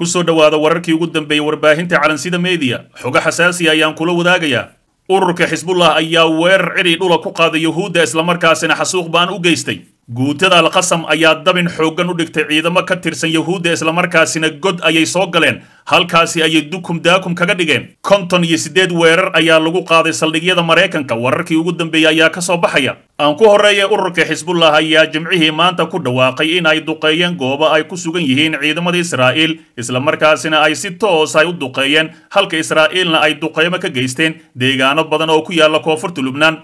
kusoo dhowaada wararkii ugu dambeeyey warbaahinta calansida meediya xogo xasaasiya ayaan kula wadaagayaa ururka xisbullah ayaa weerar cidhi dhula ku qaaday yuhuudda islamarkaasina xasuuq baan u geystay guutada alqasam ayaa dabin xooggan u dhigtay ciidamo ka tirsan yahuudda islamarkaasina god ayay soo galeen halkaasi ayay dukum daakum kaga dhigeen konton iyo siddeed weerar ayaa lagu qaaday saldhigyada maraykanka wararkii ugu dambeeyey ayaa ka soo baxaya aan ku horreeye ururka xisbullah ayaa jimcihii maanta ku dhawaaqay in ay duqeeyeen goobo ay ku sugan yihiin ciidamada israa'iil islamarkaasina ay si toos ay u duqeeyeen halka israa'iilna ay duqeymo ka geysteen deegaano badan oo ku yaalla koonfurta lubnaan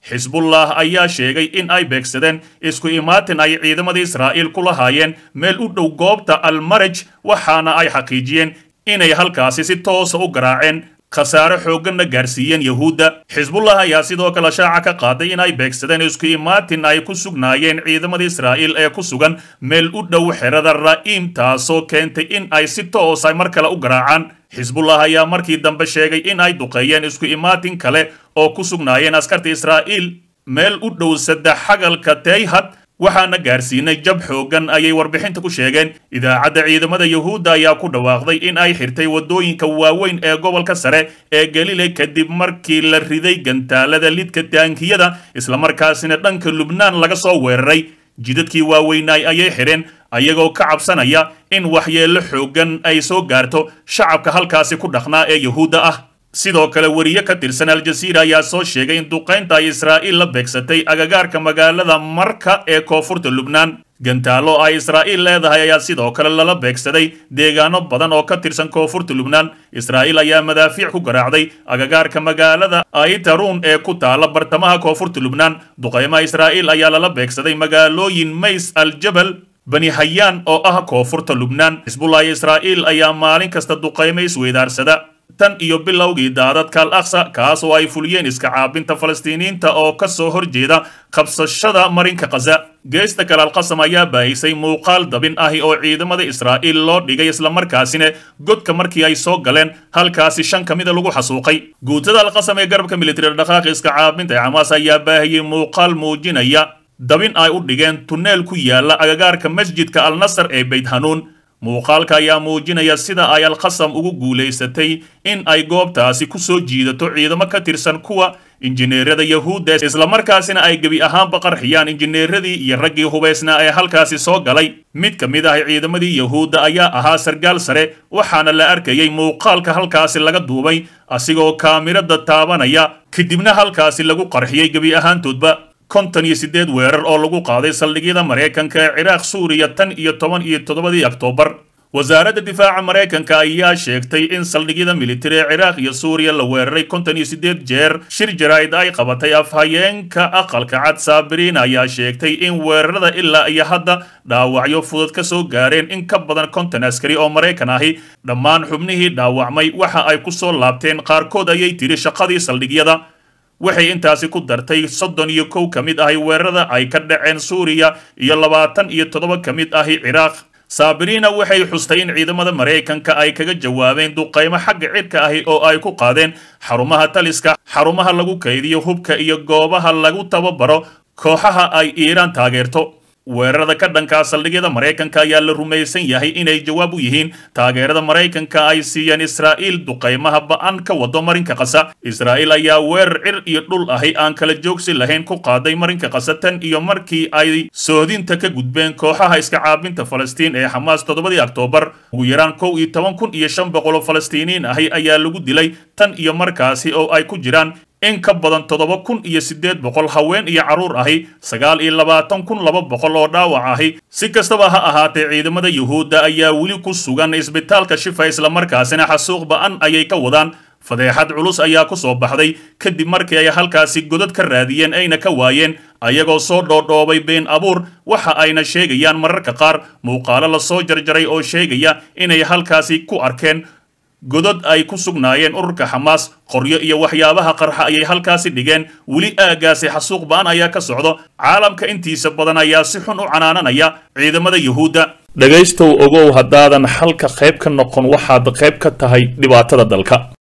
xisbullah ayaa sheegay in ay beegsadeen isku imaatin ay ciidamada israa'iil ku lahaayeen meel u dhow goobta almaraj waxaana ay xaqiijiyeen inay halkaasi si toosa ah u garaaceen khasaare xoogganna gaarsiiyeen yahuudda xisbullah ayaa sidoo kale shaaca ka qaaday in ay beegsadeen isku imaatin ay ku sugnaayeen ciidamada israa'iil ee ku sugan meel u dhow xerada ra'iim taasoo keentay in ay si toosa mar kale u garaacaan xisbullah ayaa markii dambe sheegay in ay duqeeyeen isku imaatin kale oo ku sugnaayeen askarta israa'iil meel u dhow saddex xagalka teyhad waxaana gaarsiinay jab xooggan ayay warbixinta ku sheegeen idaacadda ciidamada yuhuudda ayaa ku dhawaaqday in ay xirtay waddooyinka waaweyn ee gobolka sare ee galile kadib markii la riday gantaalada lidka taankiyada islamarkaasina dhanka lubnaan laga soo weeraray jidadkii waaweynaay ayay xidheen ayagoo ka cabsanaya in waxyeello xooggan ay soo gaarto shacabka halkaasi ku dhaqnaa ee yuhuudda ah sidoo kale weriye ka tirsan al ayaa soo sheegay in duqaynta ay israa'iil la beegsatay agagaarka magaalada marka ee koonfurta lubnaan gantaallo ay israa'iil leedahay ayaa sidoo kale lala beegsaday deegaano badan oo ka tirsan koonfurta lubnaan israa'iil ayaa madaafiic ku garaacday agagaarka magaalada aitaruun ee ku taala bartamaha koonfurta lubnaan duqaymaha israa'iil ayaa lala beegsaday magaalooyin mays al jabal bani hayaan oo ah koonfurta lubnaan xisbullah israa'iil ayaa maalin kasta duqaymay isweydaarsada tan iyo bilowgii daadadka al aksa kaasoo ay fuliyeen iska caabinta falastiiniyiinta oo ka soo hor qabsashada marinka khaza geesta kale alqasam ayaa baahisay muuqaal dabin ahi oo ciidamada israa'iil loo dhigay islamarkaasina godka markii ay soo galeen halkaasi shan ka mida lagu xasuuqay guutada alqasam ee garabka militari dhaqaaqi iska caabinta ee xamaas ayaa baahiyey muuqaal muujinaya dabin ay u dhigeen tunneel ku yaalla agagaarka masjidka alnasar ee beyt hanuun muuqaalka ayaa muujinaya sida ay alkhasam ugu guulaysatay in ay goobtaasi ku soo jiidato ciidamo ka tirsan kuwa injineerada yahuudda islamarkaasina ay gebi ahaanba qarxiyaan injineeradii iyo raggii hubaysnaa ee halkaasi soo galay mid ka mid ah ciidamadii yahuudda ayaa ahaa sargaal sare waxaana la arkayay muuqaalka halkaasi laga duubay asigoo kaamiradda taabanaya kadibna halkaasi lagu qarxiyay gebi ahaantoodba kontan iyo siddeed weerar oo lagu qaaday saldhigyada maraykanka ee ciraaq suuriya tan iyo toban iyo toddobadii oktoobar wasaaradda difaaca maraykanka ayaa sheegtay in saldhigyada militari ee ciraaq iyo suuriya la weeraray kontan iyo siddeed jeer shir jaraa'id ay qabatay afhayeenka aqalka cad saabiriin ayaa sheegtay in weerarada ilaa iyo hadda dhaawacyo fudud ka soo gaareen in ka badan konton askari oo maraykan ahi dhammaan xubnihii dhaawacmay waxa ay ku soo laabteen qaarkood ayay tiri shaqadii saldhigyada waxay intaasi ku dartay soddon iyo kow ka mid ahi weerarada ay ka dhaceen suuriya iyo labaatan iyo toddoba ka mid ahi ciraaq saabiriina waxay xustay in ciidamada maraykanka ay kaga jawaabeen duqaymo xagga cirka ahi oo ay ku qaadeen xarumaha taliska xarumaha lagu kaydiyo hubka iyo goobaha lagu tababaro kooxaha ay iiraan taageerto weerarada ka dhankaa saldhigyada maraykanka ayaa la rumaysan yahay inay jawaab u yihiin taageerada maraykanka ay siiyeen israa'iil duqaymaha ba'an ka wado marinka qasa israa'iil ayaa weerar cir iyo dhul ahi aan kala joogsi lahayn ku qaaday marinka qasa tan iyo markii ay soodinta ka gudbeen kooxaha iska caabinta falastiin ee xamaas toddobadii oktoobar ugu yaraan kow iyo toban kun iyo shan boqoloo falastiiniin falastiiniyiin ahi ayaa lagu dilay tan iyo markaasi oo ay ku jiraan in ka badan toddoba kun iyo siddeed boqol haween iyo carruur ahi sagaal iyo labaatan kun laba boqol oo dhaawac ahi si kastaba ha ahaatee ciidamada yuhuudda ayaa weli ku sugan isbitaalka shifa islamarkaasina xasuuq ba'an ayay ka wadaan fadeexad culus ayaa ku soo baxday kadib markii ay halkaasi godad ka raadiyeen ayna ka waayeen ayagoo soo dhoodhoobay been abuur waxa ayna sheegayaan mararka qaar muuqaalo la soo jarjaray oo sheegaya inay halkaasi ku arkeen godod ay ku sugnaayeen ururka xamaas qoryo iyo waxyaabaha qarxa ayay halkaasi dhigeen weli aaggaasi xasuuq ba'an ayaa ka socdo caalamka intiisa badan ayaa si xun u canaananaya ciidamada yuhuudda dhegaystow ogow haddaadan xalka qayb ka noqon waxaad qayb ka tahay dhibaatada dalka